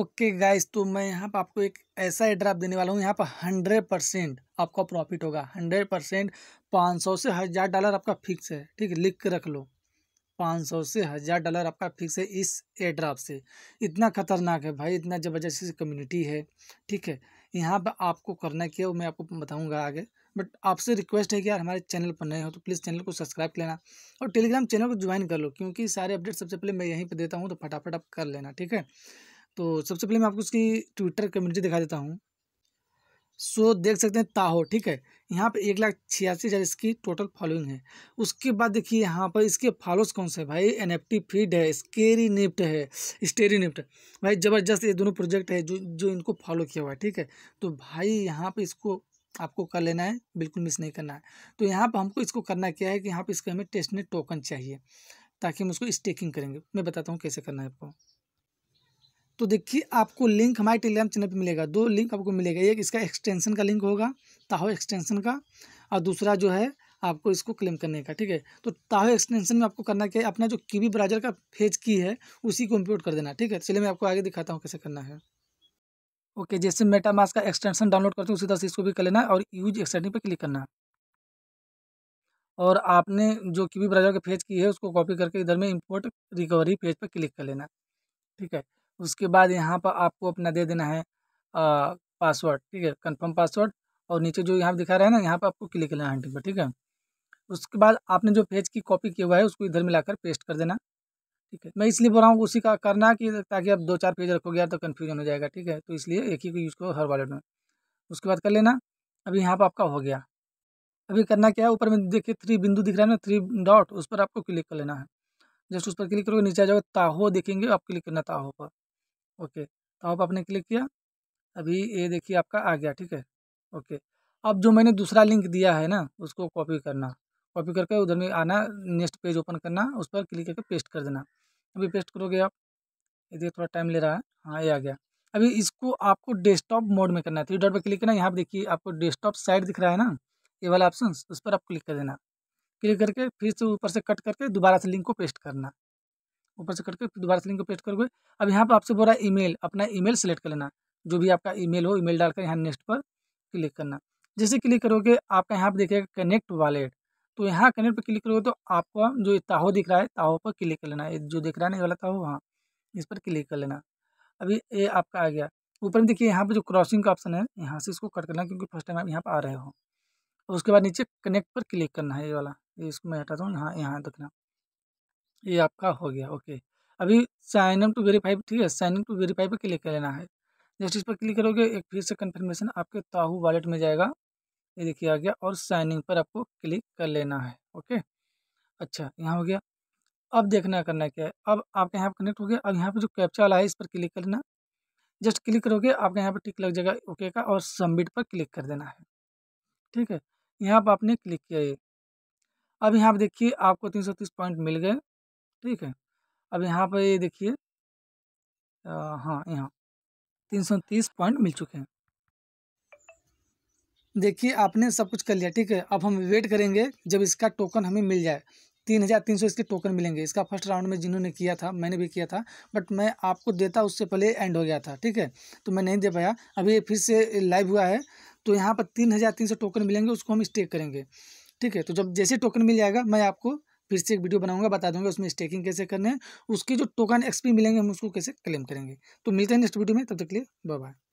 okay guys तो मैं यहाँ पर आपको एक ऐसा ही देने वाला हूँ यहाँ पर हंड्रेड परसेंट आपका प्रॉफिट होगा हंड्रेड परसेंट पाँच सौ से हज़ार डॉलर आपका फिक्स है ठीक है लिख के रख लो पाँच सौ से हज़ार डॉलर आपका फिक्स है इस एयर ड्राफ से इतना खतरनाक है भाई इतना ज़बरदस्त कम्युनिटी है ठीक है यहाँ पर आपको करना क्या मैं आपको बताऊँगा आगे बट आपसे रिक्वेस्ट है कि यार हमारे चैनल पर नए हो तो प्लीज़ चैनल को सब्सक्राइब कर लेना और टेलीग्राम चैनल को ज्वाइन कर लो क्योंकि सारे अपडेट सबसे पहले मैं यहीं पर देता हूँ तो फटाफट आप कर लेना ठीक है तो सबसे पहले मैं आपको उसकी ट्विटर कम्युनिटी दिखा देता हूँ सो देख सकते हैं ताहो ठीक है यहाँ पे एक लाख छियासी हज़ार इसकी टोटल फॉलोइंग है उसके बाद देखिए यहाँ पर इसके फॉलोअर्स कौन से भाई एन एफ टी फीड है स्केरी निफ्ट है स्टेरी निफ्ट भाई ज़बरदस्त ये दोनों प्रोजेक्ट है जो जो इनको फॉलो किया हुआ है ठीक है तो भाई यहाँ पे इसको आपको कर लेना है बिल्कुल मिस नहीं करना है तो यहाँ पर हमको इसको करना क्या है कि यहाँ पर इसका हमें टेस्ट टोकन चाहिए ताकि हम उसको स्टेकिंग करेंगे मैं बताता हूँ कैसे करना है आपको तो देखिए आपको लिंक हमारे टेलीग्राम चैनल पे मिलेगा दो लिंक आपको मिलेगा एक इसका एक्सटेंशन का लिंक होगा ताहो एक्सटेंशन का और दूसरा जो है आपको इसको क्लेम करने का ठीक है तो ताहो एक्सटेंशन में आपको करना क्या है अपना जो कीवी ब्राउजर का फेज की है उसी को इम्पोर्ट कर देना ठीक है चलिए मैं आपको आगे दिखाता हूँ कैसे करना है ओके जैसे मेटामास का एक्सटेंशन डाउनलोड करते हैं उसी तरह से इसको भी कर लेना और यूज एक्सटेंडिंग पर क्लिक करना और आपने जो कीवी ब्राउजर का फेज की है उसको कॉपी करके इधर में इम्पोर्ट रिकवरी पेज पर क्लिक कर लेना ठीक है उसके बाद यहाँ पर आपको अपना दे देना है पासवर्ड ठीक है कन्फर्म पासवर्ड और नीचे जो यहाँ दिखा रहा है ना यहाँ पर आपको क्लिक करना है हंटिंग पर ठीक है उसके बाद आपने जो पेज की कॉपी किया हुआ है उसको इधर मिलाकर पेस्ट कर देना ठीक है मैं इसलिए बोल रहा हूँ उसी का करना कि ताकि आप दो चार पेज रखोगे तो कन्फ्यूजन हो जाएगा ठीक है तो इसलिए एक ही को यूज़ करो हर वॉलेट में उसके बाद कर लेना अभी यहाँ पर आपका हो गया अभी करना क्या है ऊपर में देखिए थ्री बिंदु दिख रहा है ना थ्री डॉट उस पर आपको क्लिक कर लेना है जस्ट उस पर क्लिक करोगे नीचे आ जाओगे ताहो देखेंगे आप क्लिक करना ताहो पर ओके तो आप आपने क्लिक किया अभी ये देखिए आपका आ गया ठीक है ओके अब जो मैंने दूसरा लिंक दिया है ना उसको कॉपी करना कॉपी करके उधर में आना नेक्स्ट पेज ओपन करना उस पर क्लिक करके पेस्ट कर देना अभी पेस्ट करोगे आप ये देखिए थोड़ा टाइम ले रहा है हाँ ये आ गया अभी इसको आपको डेस्कटॉप मोड में करना है थ्री डॉट पर क्लिक करना यहाँ पर देखिए आपको डेस्कटॉप साइड दिख रहा है ना ये वाला ऑप्शन उस पर आप क्लिक कर देना क्लिक करके फिर से ऊपर से कट करके दोबारा से लिंक को पेस्ट करना ऊपर से कट कर फिर दोबारा से लिंक को पेस्ट करोगे अब यहाँ पर आपसे बोल रहा है ईमेल अपना ईमेल सेलेक्ट कर लेना जो भी आपका ईमेल हो ईमेल डालकर यहाँ नेक्स्ट पर क्लिक करना जैसे क्लिक करोगे आपका यहाँ पर देखिएगा कनेक्ट वॉलेट तो यहाँ कनेक्ट पर क्लिक करोगे तो आपको जो ताहो दिख रहा है ताहो पर क्लिक कर लेना है जो दिख रहा है नहीं वाला ताहो वहाँ इस पर क्लिक कर लेना अभी ये आपका आ गया ऊपर में देखिए यहाँ पर जो क्रॉसिंग का ऑप्शन है यहाँ से इसको कट करना क्योंकि फर्स्ट टाइम आप यहाँ पर आ रहे हो उसके बाद नीचे कनेक्ट पर क्लिक करना है ये वाला ये इसको मैं हटाता हूँ यहाँ यहाँ दिखना ये आपका हो गया ओके अभी साइन एम टू वेरीफाई ठीक है साइन एम टू वेरीफाई पर क्लिक कर लेना है जस्ट इस पर क्लिक करोगे एक फिर से कन्फर्मेशन आपके ताहू वॉलेट में जाएगा ये देखिए आ गया और साइनिंग पर आपको क्लिक कर लेना है ओके अच्छा यहाँ हो गया अब देखना करना क्या है अब आपके यहाँ पर कनेक्ट हो गया अब यहाँ पर जो कैप्चा वाला है इस पर क्लिक कर लेना जस्ट क्लिक करोगे आपके यहाँ पर टिक लग जाएगा ओके का और सबमिट पर क्लिक कर देना है ठीक है यहाँ पर आपने क्लिक किया ये अब यहाँ पर देखिए आपको तीन सौ तीस पॉइंट मिल गए ठीक है अब यहाँ पर ये देखिए हाँ यहाँ तीन सौ तीस पॉइंट मिल चुके हैं देखिए आपने सब कुछ कर लिया ठीक है अब हम वेट करेंगे जब इसका टोकन हमें मिल जाए तीन हज़ार तीन सौ इसके टोकन मिलेंगे इसका फर्स्ट राउंड में जिन्होंने किया था मैंने भी किया था बट मैं आपको देता उससे पहले एंड हो गया था ठीक है तो मैं नहीं दे पाया अभी फिर से लाइव हुआ है तो यहाँ पर तीन हज़ार तीन सौ टोकन मिलेंगे उसको हम स्टेक करेंगे ठीक है तो जब जैसे टोकन मिल जाएगा मैं आपको फिर से एक वीडियो बनाऊंगा बता दूंगा उसमें स्टेकिंग कैसे करने हैं उसके जो टोकन एक्सपी मिलेंगे हम उसको कैसे क्लेम करेंगे तो मिलते हैं नेक्स्ट वीडियो में तब तक के लिए बाय